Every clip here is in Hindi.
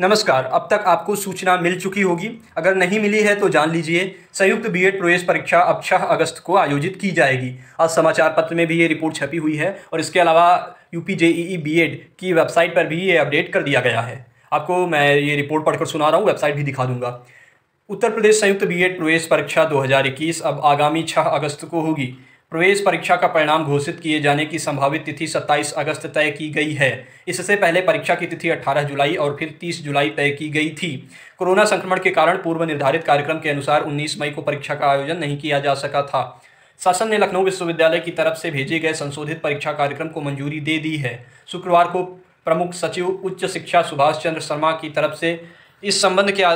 नमस्कार अब तक आपको सूचना मिल चुकी होगी अगर नहीं मिली है तो जान लीजिए संयुक्त बीएड प्रवेश परीक्षा अब छः अगस्त को आयोजित की जाएगी आज समाचार पत्र में भी ये रिपोर्ट छपी हुई है और इसके अलावा यूपी जेईई बीएड की वेबसाइट पर भी ये अपडेट कर दिया गया है आपको मैं ये रिपोर्ट पढ़कर सुना रहा हूँ वेबसाइट भी दिखा दूंगा उत्तर प्रदेश संयुक्त बीएड प्रवेश परीक्षा 2021 अब आगामी छह अगस्त को होगी प्रवेश परीक्षा का परिणाम घोषित किए जाने की संभावित तिथि 27 अगस्त तय की गई है इससे पहले परीक्षा की तिथि 18 जुलाई और फिर 30 जुलाई तय की गई थी कोरोना संक्रमण के कारण पूर्व निर्धारित कार्यक्रम के अनुसार 19 मई को परीक्षा का आयोजन नहीं किया जा सका था शासन ने लखनऊ विश्वविद्यालय की तरफ से भेजे गए संशोधित परीक्षा कार्यक्रम को मंजूरी दे दी है शुक्रवार को प्रमुख सचिव उच्च शिक्षा सुभाष चंद्र शर्मा की तरफ से इस संबंध के आ,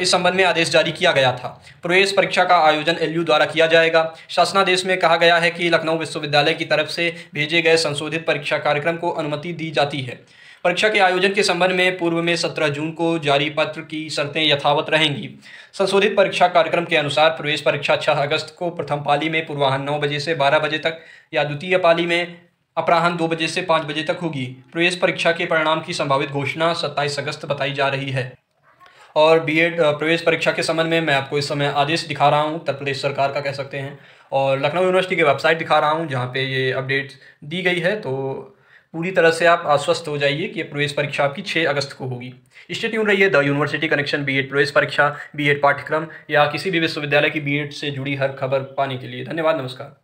इस संबंध में आदेश जारी किया गया था प्रवेश परीक्षा का आयोजन एलयू द्वारा किया जाएगा शासनादेश में कहा गया है कि लखनऊ विश्वविद्यालय की तरफ से भेजे गए संशोधित परीक्षा कार्यक्रम को अनुमति दी जाती है परीक्षा के आयोजन के संबंध में पूर्व में 17 जून को जारी पत्र की शर्तें यथावत रहेंगी संशोधित परीक्षा कार्यक्रम के अनुसार प्रवेश परीक्षा 6 अगस्त को प्रथम पाली में पूर्वाहन नौ बजे से 12 बजे तक या द्वितीय पाली में अपराहन दो बजे से पाँच बजे तक होगी प्रवेश परीक्षा के परिणाम की संभावित घोषणा सत्ताईस अगस्त बताई जा रही है और बीएड प्रवेश परीक्षा के संबंध में मैं आपको इस समय आदेश दिखा रहा हूँ उत्तर प्रदेश सरकार का कह सकते हैं और लखनऊ यूनिवर्सिटी की वेबसाइट दिखा रहा हूँ जहाँ पे ये अपडेट दी गई है तो पूरी तरह से आप आश्वस्त हो जाइए कि ये प्रवेश परीक्षा आपकी 6 अगस्त को होगी स्टे ट्यून रहिए द यूनिवर्सिटी कनेक्शन बीएड प्रवेश परीक्षा बीएड पाठ्यक्रम या किसी भी विश्वविद्यालय की बीएड से जुड़ी हर खबर पाने के लिए धन्यवाद नमस्कार